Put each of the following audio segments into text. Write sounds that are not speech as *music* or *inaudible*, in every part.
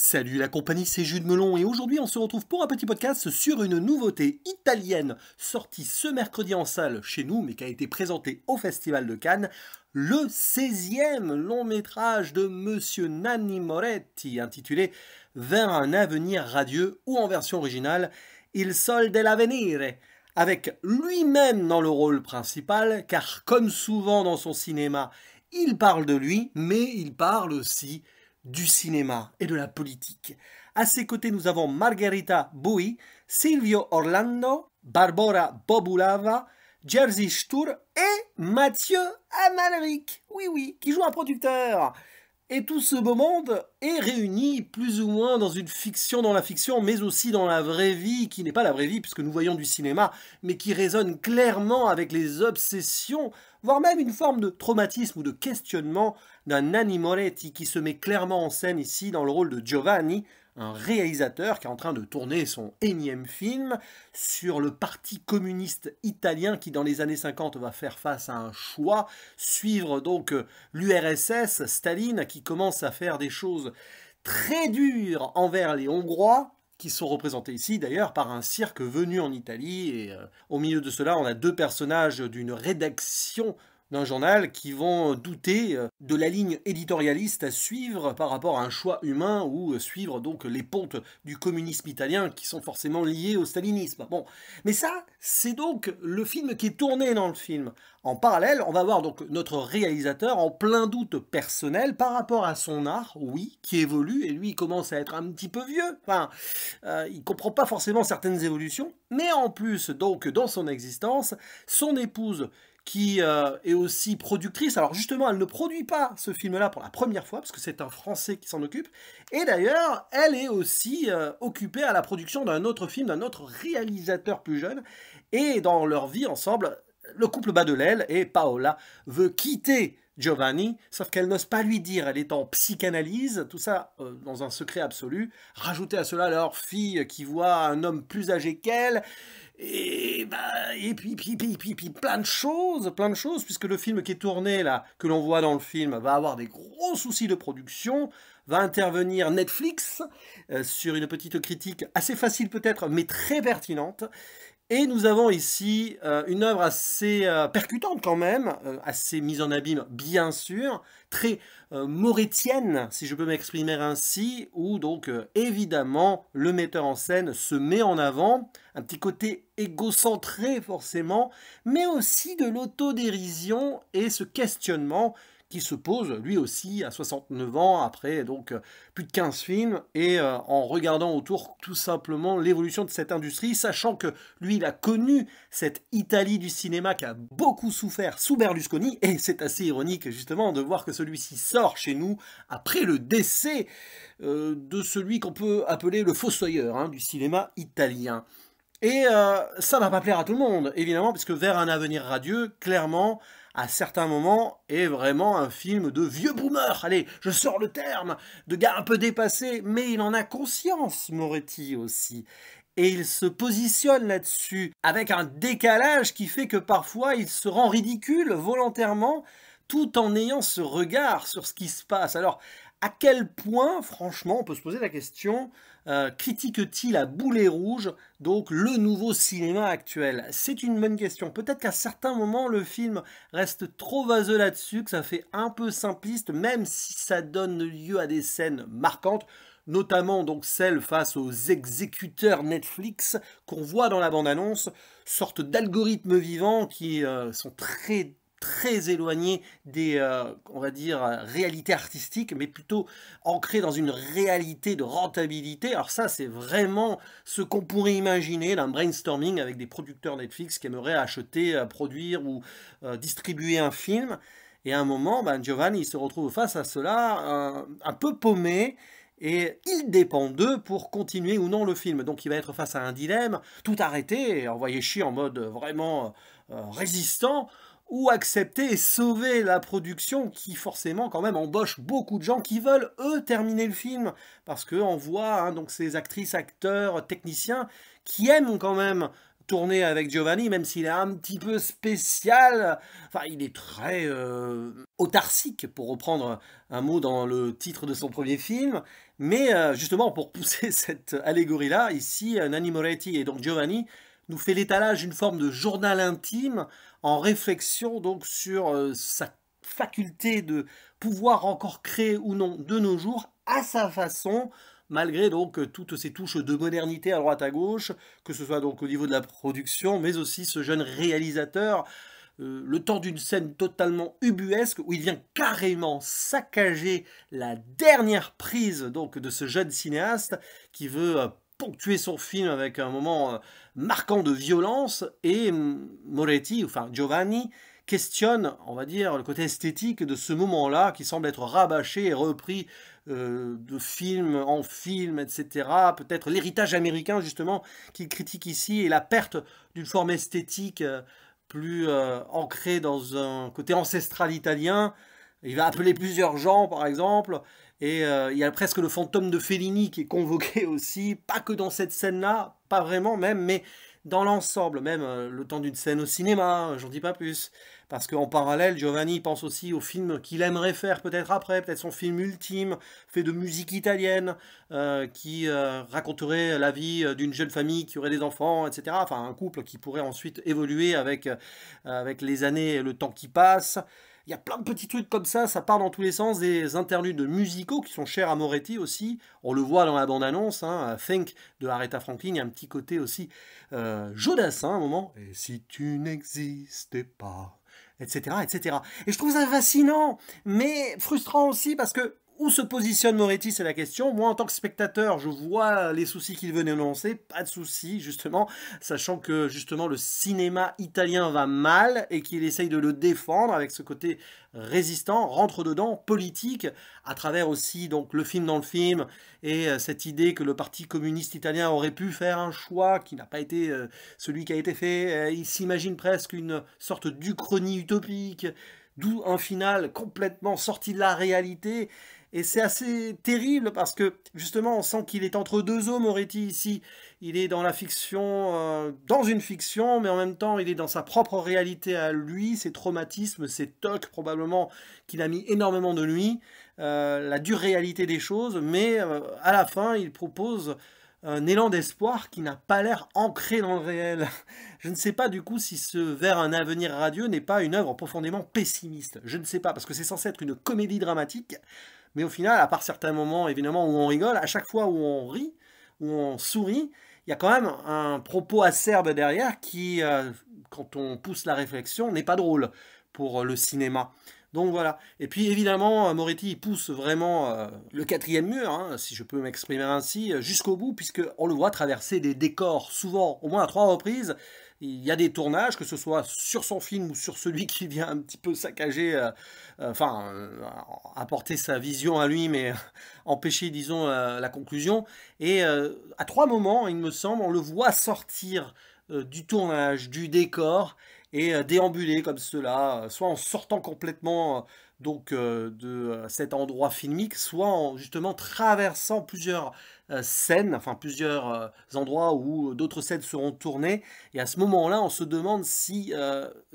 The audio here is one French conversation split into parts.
Salut la compagnie, c'est Jude Melon et aujourd'hui on se retrouve pour un petit podcast sur une nouveauté italienne sortie ce mercredi en salle chez nous mais qui a été présentée au Festival de Cannes, le 16e long métrage de Monsieur Nanni Moretti intitulé Vers un avenir radieux ou en version originale Il solde l'avenir avec lui-même dans le rôle principal car comme souvent dans son cinéma il parle de lui mais il parle aussi du cinéma et de la politique. À ses côtés, nous avons Margherita Bui, Silvio Orlando, Barbara Bobulava, Jerzy Stur et Mathieu Amalric, oui oui, qui joue un producteur. Et tout ce beau monde est réuni plus ou moins dans une fiction dans la fiction, mais aussi dans la vraie vie, qui n'est pas la vraie vie puisque nous voyons du cinéma, mais qui résonne clairement avec les obsessions, voire même une forme de traumatisme ou de questionnement d'un Nanni qui se met clairement en scène ici dans le rôle de Giovanni, un réalisateur qui est en train de tourner son énième film sur le parti communiste italien qui dans les années 50 va faire face à un choix, suivre donc euh, l'URSS, Staline qui commence à faire des choses très dures envers les Hongrois, qui sont représentés ici d'ailleurs par un cirque venu en Italie. Et euh, au milieu de cela, on a deux personnages d'une rédaction d'un journal qui vont euh, douter euh, de la ligne éditorialiste à suivre par rapport à un choix humain ou euh, suivre donc les pontes du communisme italien qui sont forcément liées au stalinisme. Bon, mais ça, c'est donc le film qui est tourné dans le film. En parallèle, on va voir donc notre réalisateur en plein doute personnel par rapport à son art, oui, qui évolue et lui commence à être un petit peu vieux. Enfin, il comprend pas forcément certaines évolutions mais en plus, donc, dans son existence, son épouse, qui euh, est aussi productrice, alors justement, elle ne produit pas ce film-là pour la première fois, parce que c'est un Français qui s'en occupe, et d'ailleurs, elle est aussi euh, occupée à la production d'un autre film, d'un autre réalisateur plus jeune, et dans leur vie ensemble, le couple bat de l'aile, et Paola veut quitter Giovanni, sauf qu'elle n'ose pas lui dire, elle est en psychanalyse, tout ça euh, dans un secret absolu. Rajoutez à cela leur fille qui voit un homme plus âgé qu'elle, et, bah, et puis, puis, puis, plein de choses, plein de choses, puisque le film qui est tourné là, que l'on voit dans le film, va avoir des gros soucis de production, va intervenir Netflix euh, sur une petite critique assez facile peut-être, mais très pertinente. Et nous avons ici euh, une œuvre assez euh, percutante quand même, euh, assez mise en abîme bien sûr, très maurétienne si je peux m'exprimer ainsi, où donc évidemment le metteur en scène se met en avant, un petit côté égocentré forcément, mais aussi de l'autodérision et ce questionnement qui se pose lui aussi à 69 ans, après donc euh, plus de 15 films, et euh, en regardant autour tout simplement l'évolution de cette industrie, sachant que lui, il a connu cette Italie du cinéma qui a beaucoup souffert sous Berlusconi, et c'est assez ironique justement de voir que celui-ci sort chez nous après le décès euh, de celui qu'on peut appeler le fossoyeur hein, du cinéma italien. Et ça va pas plaire à tout le monde, évidemment, puisque vers un avenir radieux, clairement, à certains moments, est vraiment un film de vieux boomer. Allez, je sors le terme, de gars un peu dépassé, mais il en a conscience, Moretti aussi. Et il se positionne là-dessus, avec un décalage qui fait que parfois il se rend ridicule volontairement, tout en ayant ce regard sur ce qui se passe. Alors, à quel point, franchement, on peut se poser la question, euh, critique-t-il à boulet rouge, donc le nouveau cinéma actuel C'est une bonne question. Peut-être qu'à certains moments, le film reste trop vaseux là-dessus, que ça fait un peu simpliste, même si ça donne lieu à des scènes marquantes notamment donc celle face aux exécuteurs Netflix qu'on voit dans la bande-annonce, sorte d'algorithmes vivant qui euh, sont très très éloigné des, euh, on va dire, réalités artistiques, mais plutôt ancré dans une réalité de rentabilité. Alors ça, c'est vraiment ce qu'on pourrait imaginer d'un brainstorming avec des producteurs Netflix qui aimeraient acheter, euh, produire ou euh, distribuer un film. Et à un moment, ben, Giovanni se retrouve face à cela, un, peu paumé, et il dépend d'eux pour continuer ou non le film. Donc il va être face à un dilemme, tout arrêté, et envoyer chier en mode vraiment résistant, ou accepter et sauver la production qui forcément quand même embauche beaucoup de gens qui veulent eux terminer le film parce que on voit hein, donc ces actrices, acteurs, techniciens qui aiment quand même tourner avec Giovanni même s'il est un petit peu spécial, enfin il est très euh, autarcique pour reprendre un mot dans le titre de son premier film, mais euh, justement pour pousser *laughs* cette allégorie là ici Nanni Moretti et donc Giovanni nous fait l'étalage d'une forme de journal intime en réflexion donc sur euh, sa faculté de pouvoir encore créer ou non de nos jours à sa façon malgré donc toutes ces touches de modernité à droite à gauche que ce soit donc au niveau de la production mais aussi ce jeune réalisateur euh, le temps d'une scène totalement ubuesque où il vient carrément saccager la dernière prise donc de ce jeune cinéaste qui veut euh, ponctuer son film avec un moment euh, marquant de violence et mm, Moretti, enfin Giovanni, questionne, on va dire, le côté esthétique de ce moment-là qui semble être rabâché et repris euh, de film en film, etc. Peut-être l'héritage américain, justement, qu'il critique ici et la perte d'une forme esthétique euh, plus ancrée dans un côté ancestral italien. Il va appeler plusieurs gens, par exemple, et euh, il y a presque le fantôme de Fellini qui est convoqué *laughs* aussi, pas que dans cette scène-là, pas vraiment même, mais dans l'ensemble, même euh, le temps d'une scène au cinéma, hein, j'en dis pas plus. Parce qu'en parallèle, Giovanni pense aussi au film qu'il aimerait faire peut-être après, peut-être son film ultime, fait de musique italienne, euh, qui raconterait la vie d'une jeune famille qui aurait des enfants, etc. Enfin, un couple qui pourrait ensuite évoluer avec, avec les années et le temps qui passe. Il y a plein de petits trucs comme ça, ça part dans tous les sens, des interludes musicaux qui sont chers à Moretti aussi. On le voit dans la bande-annonce, hein, Think de Aretha Franklin, il y a un petit côté aussi euh, hein, un moment. Et si tu n'existais pas, etc., etc. Et je trouve ça fascinant, mais frustrant aussi parce que où se positionne Moretti, c'est la question. Moi, en tant que spectateur, je vois les soucis qu'il venait annoncer. Pas de soucis, justement, sachant que justement le cinéma italien va mal et qu'il essaye de le défendre avec ce côté résistant, rentre dedans, politique, à travers aussi donc le film dans le film et euh, cette idée que le Parti communiste italien aurait pu faire un choix qui n'a pas été euh, celui qui a été fait. il s'imagine presque une sorte d'Uchronie utopique D'où un final complètement sorti de la réalité. Et c'est assez terrible parce que justement on sent qu'il est entre deux eaux Moretti ici. Il est dans la fiction, euh, dans une fiction, mais en même temps il est dans sa propre réalité à lui, ses traumatismes, ses tocs probablement qu'il a mis énormément de lui, euh, la dure réalité des choses, mais euh, à la fin il propose un élan d'espoir qui n'a pas l'air ancré dans le réel. *laughs* Je ne sais pas du coup si ce vers un avenir radieux n'est pas une œuvre profondément pessimiste. Je ne sais pas, parce que c'est censé être une comédie dramatique, mais au final, à part certains moments évidemment où on rigole, à chaque fois où on rit, où on sourit, il y a quand même un propos acerbe derrière qui, euh, quand on pousse la réflexion, n'est pas drôle pour le cinéma. Donc voilà. Et puis évidemment, euh, Moretti pousse vraiment euh, le quatrième mur, hein, si je peux m'exprimer ainsi, euh, jusqu'au bout, puisqu'on le voit traverser des décors, souvent, au moins à trois reprises. Il y a des tournages, que ce soit sur son film ou sur celui qui vient un petit peu saccager, enfin, apporter sa vision à lui, mais empêcher, disons, la conclusion. Et à trois moments, il me semble, on le voit sortir du tournage, du décor, et euh, déambuler comme cela, euh, soit en sortant complètement euh, donc de cet endroit filmique, soit en justement traversant plusieurs scènes, enfin plusieurs endroits où d'autres scènes seront tournées. Et à ce moment-là, on se demande si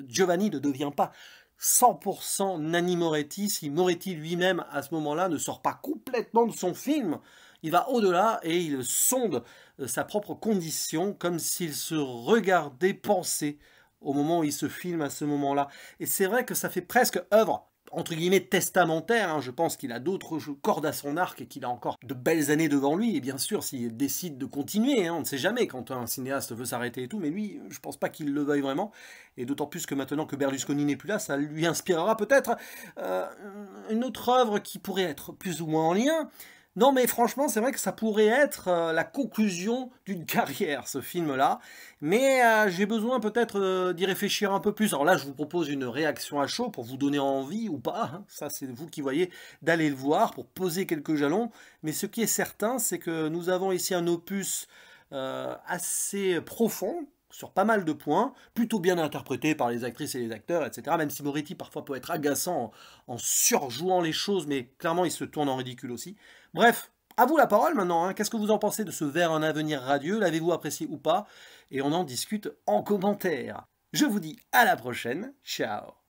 Giovanni ne devient pas 100% Nanni Moretti, si Moretti lui-même à ce moment-là ne sort pas complètement de son film, il va au-delà et il sonde sa propre condition comme s'il se regardait penser au moment où il se filme à ce moment-là. Et c'est vrai que ça fait presque œuvre entre guillemets testamentaire, hein. je pense qu'il a d'autres cordes à son arc et qu'il a encore de belles années devant lui, et bien sûr s'il décide de continuer, hein, on ne sait jamais quand un cinéaste veut s'arrêter et tout, mais lui, je pense pas qu'il le veuille vraiment, et d'autant plus que maintenant que Berlusconi n'est plus là, ça lui inspirera peut-être euh, une autre œuvre qui pourrait être plus ou moins en lien, non, mais franchement, c'est vrai que ça pourrait être euh, la conclusion d'une *laughs* carrière, ce film-là. Mais euh, j'ai besoin peut-être euh, d'y réfléchir un peu plus. Alors là, je vous propose une réaction à chaud pour vous donner envie ou pas. Hein. Ça, c'est vous qui voyez d'aller le voir pour poser quelques jalons. Mais ce qui est certain, c'est que nous avons ici un opus assez profond, sur pas mal de points, plutôt bien interprété par les actrices et les acteurs, etc. Même si Moretti parfois peut être agaçant en surjouant les choses, mais clairement il se tourne en ridicule aussi. Bref, à vous la parole maintenant. Hein. Qu'est-ce que vous en pensez de ce vers en avenir radieux L'avez-vous apprécié ou pas Et on en discute en commentaire. Je vous dis à la prochaine. Ciao